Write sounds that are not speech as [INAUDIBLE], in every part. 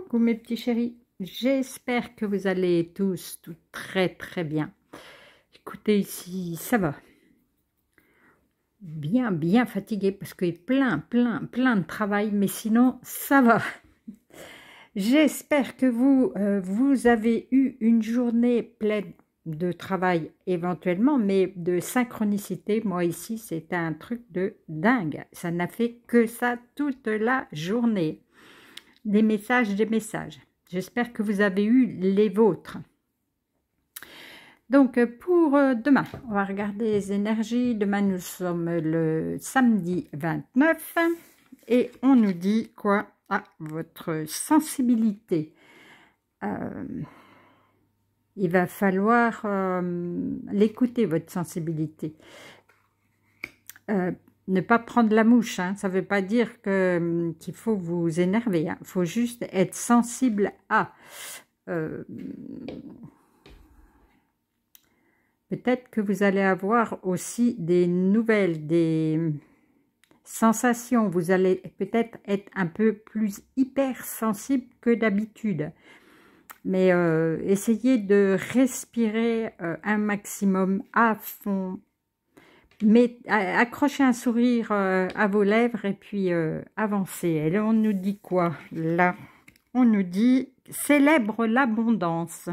Coucou mes petits chéris, j'espère que vous allez tous tout très très bien. Écoutez ici, ça va. Bien, bien fatigué parce qu'il plein, plein, plein de travail, mais sinon ça va. J'espère que vous, euh, vous avez eu une journée pleine de travail éventuellement, mais de synchronicité, moi ici, c'est un truc de dingue. Ça n'a fait que ça toute la journée des messages, des messages. J'espère que vous avez eu les vôtres. Donc pour euh, demain, on va regarder les énergies. Demain, nous sommes le samedi 29 et on nous dit quoi à votre sensibilité. Euh, il va falloir euh, l'écouter, votre sensibilité ne pas prendre la mouche. Hein. Ça ne veut pas dire hum, qu'il faut vous énerver. Hein. Il faut juste être sensible à. Euh, peut-être que vous allez avoir aussi des nouvelles, des hum, sensations. Vous allez peut-être être un peu plus hypersensible que d'habitude. Mais euh, essayez de respirer euh, un maximum à fond, mais accrochez un sourire euh, à vos lèvres et puis euh, avancez. Et on nous dit quoi là On nous dit célèbre l'abondance.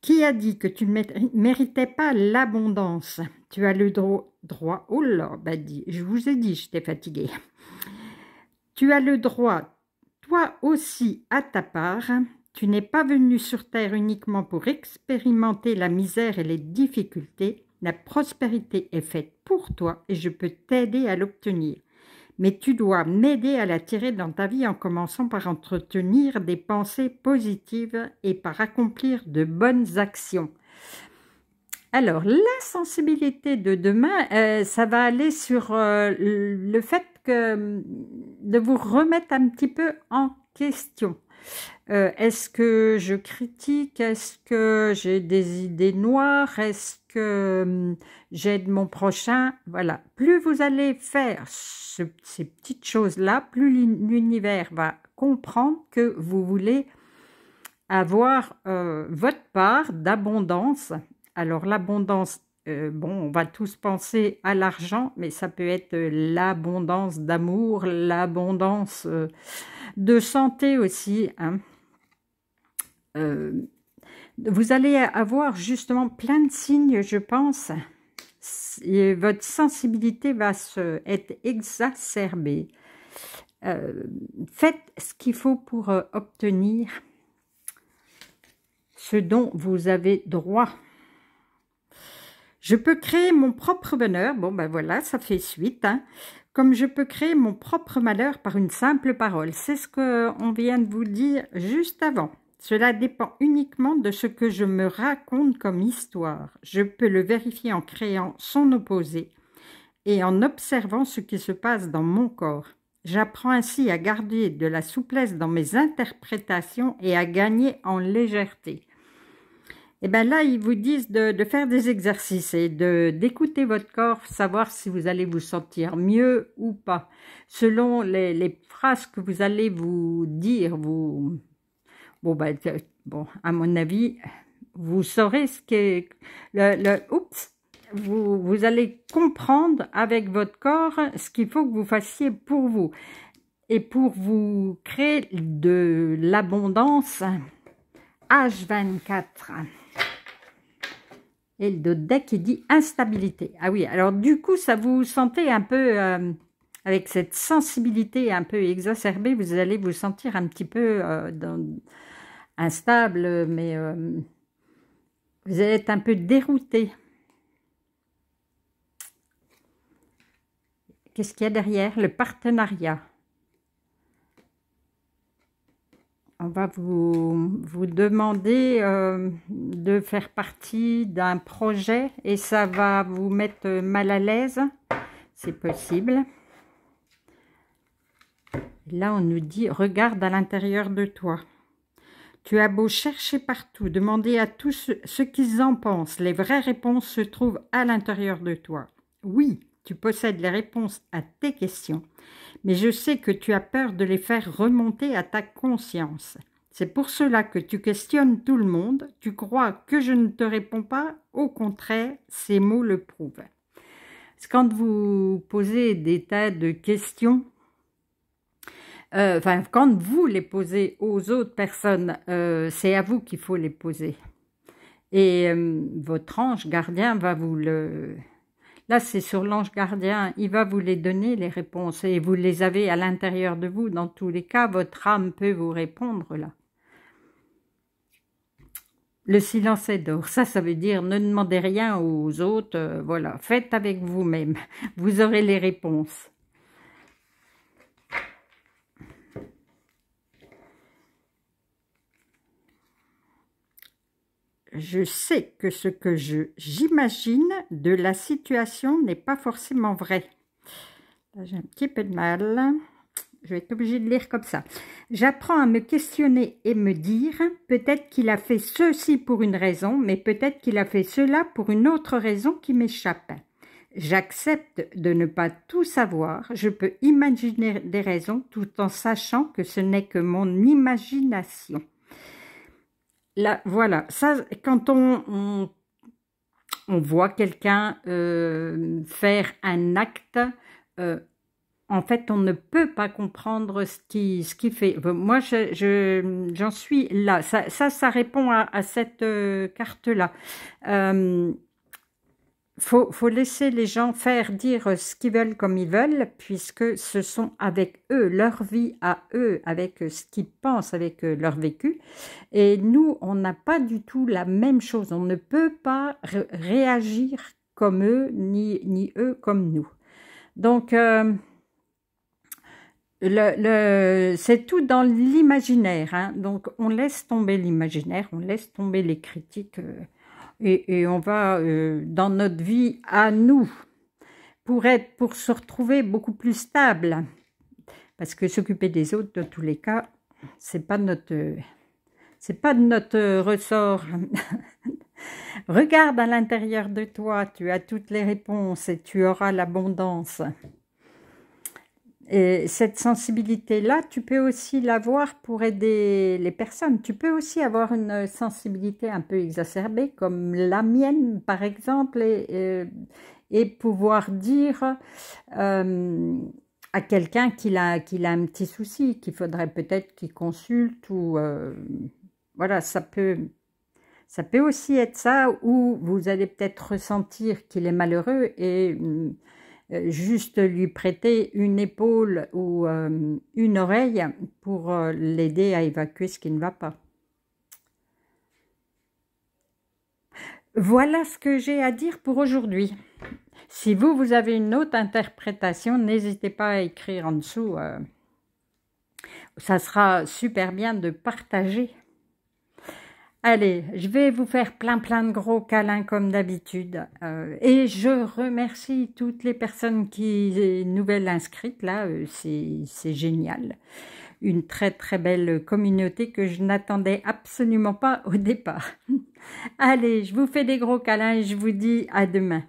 Qui a dit que tu ne méritais pas l'abondance Tu as le droit. Oh là, bah je vous ai dit, j'étais fatiguée. Tu as le droit, toi aussi, à ta part. Tu n'es pas venu sur Terre uniquement pour expérimenter la misère et les difficultés. La prospérité est faite pour toi et je peux t'aider à l'obtenir. Mais tu dois m'aider à l'attirer dans ta vie en commençant par entretenir des pensées positives et par accomplir de bonnes actions. Alors, la sensibilité de demain, euh, ça va aller sur euh, le fait que, hum, de vous remettre un petit peu en question. Euh, est-ce que je critique Est-ce que j'ai des idées noires Est-ce que hum, j'aide mon prochain Voilà. Plus vous allez faire ces petites choses-là, plus l'univers va comprendre que vous voulez avoir euh, votre part d'abondance. Alors l'abondance euh, bon, on va tous penser à l'argent, mais ça peut être euh, l'abondance d'amour, l'abondance euh, de santé aussi. Hein. vous allez avoir justement plein de signes, je pense, et votre sensibilité va se, être exacerbée. faites ce qu'il faut pour obtenir ce dont vous avez droit je peux créer mon propre bonheur, bon ben voilà, ça fait suite, hein. comme je peux créer mon propre malheur par une simple parole. C'est ce qu'on vient de vous dire juste avant. Cela dépend uniquement de ce que je me raconte comme histoire. Je peux le vérifier en créant son opposé et en observant ce qui se passe dans mon corps. J'apprends ainsi à garder de la souplesse dans mes interprétations et à gagner en légèreté. Et eh bien là, ils vous disent de, faire des exercices et de d'écouter votre corps, savoir si vous allez vous sentir mieux ou pas, selon les, phrases que vous allez vous dire. Vous, bon, ben, à mon avis, vous saurez ce qu'est le, oups, vous, allez comprendre avec votre corps ce qu'il faut que vous fassiez pour vous et pour vous créer de l'abondance H24. Et le dos de deck, dit instabilité. Ah oui, alors du coup, ça vous sentez un peu, euh, avec cette sensibilité un peu exacerbée, vous allez vous sentir un petit peu euh, instable, mais euh, vous allez être un peu dérouté. Qu'est-ce qu'il y a derrière Le partenariat. on va vous, vous demander euh, de faire partie d'un projet et ça va vous mettre mal à l'aise. C'est possible. Là, on nous dit « Regarde à l'intérieur de toi ». Tu as beau chercher partout, demander à tous ce qu'ils en pensent, les vraies réponses se trouvent à l'intérieur de toi. Oui, tu possèdes les réponses à tes questions, mais je sais que tu as peur de les faire remonter à ta conscience. C'est pour cela que tu questionnes tout le monde, tu crois que je ne te réponds pas, au contraire, ces mots le prouvent. Quand vous posez des tas de questions, euh, enfin, quand vous les posez aux autres personnes, euh, c'est à vous qu'il faut les poser. Et euh, votre ange gardien va vous le, Là, c'est sur l'ange gardien, il va vous les donner, les réponses, et vous les avez à l'intérieur de vous. Dans tous les cas, votre âme peut vous répondre là. Le silence est d'or. Ça, ça veut dire ne demandez rien aux autres. Euh, voilà, faites avec vous-même. Vous aurez les réponses. je sais que ce que j'imagine de la situation n'est pas forcément vrai. J'ai un petit peu de mal. Je vais être obligée de lire comme ça. J'apprends à me questionner et me dire peut-être qu'il a fait ceci pour une raison, mais peut-être qu'il a fait cela pour une autre raison qui m'échappe. J'accepte de ne pas tout savoir, je peux imaginer des raisons tout en sachant que ce n'est que mon imagination voilà, ça, quand on, on, voit quelqu'un euh, faire un acte, euh, en fait, on ne peut pas comprendre ce qui, ce qui fait. Moi, j'en je, j'en suis là. Ça, ça, répond à, cette euh, carte-là faut, faut laisser les gens faire dire ce qu'ils veulent comme ils veulent, puisque ce sont avec eux, leur vie à eux, avec ce qu'ils pensent, avec euh, leur vécu. Et nous, on n'a pas du tout la même chose. On ne peut pas réagir comme eux, ni, ni eux comme nous. Donc, euh, c'est tout dans l'imaginaire. Hein. Donc, on laisse tomber l'imaginaire, on laisse tomber les critiques. Euh, et, on va euh, dans notre vie à nous pour être, pour se retrouver beaucoup plus stable. Parce que s'occuper des autres, dans tous les cas, c'est pas notre, c'est pas notre ressort. [LAUGHS] Regarde à l'intérieur de toi, tu as toutes les réponses et tu auras l'abondance. Et cette sensibilité-là, tu peux aussi l'avoir pour aider les personnes. Tu peux aussi avoir une sensibilité un peu exacerbée, comme la mienne, par exemple, et, pouvoir dire euh, à quelqu'un qu'il a, qu'il a un petit souci, qu'il faudrait peut-être qu'il consulte ou... Euh, voilà, ça peut, ça peut aussi être ça, où vous allez peut-être ressentir qu'il est malheureux et euh, juste lui prêter une épaule ou euh, une oreille pour euh, l'aider à évacuer ce qui ne va pas. Voilà ce que j'ai à dire pour aujourd'hui. Si vous, vous avez une autre interprétation, n'hésitez pas à écrire en dessous. ça sera super bien de partager Allez, je vais vous faire plein plein de gros câlins comme d'habitude. Euh, et je remercie toutes les personnes qui nouvelles inscrites là, euh, c'est génial. Une très très belle communauté que je n'attendais absolument pas au départ. [LAUGHS] Allez, je vous fais des gros câlins et je vous dis à demain.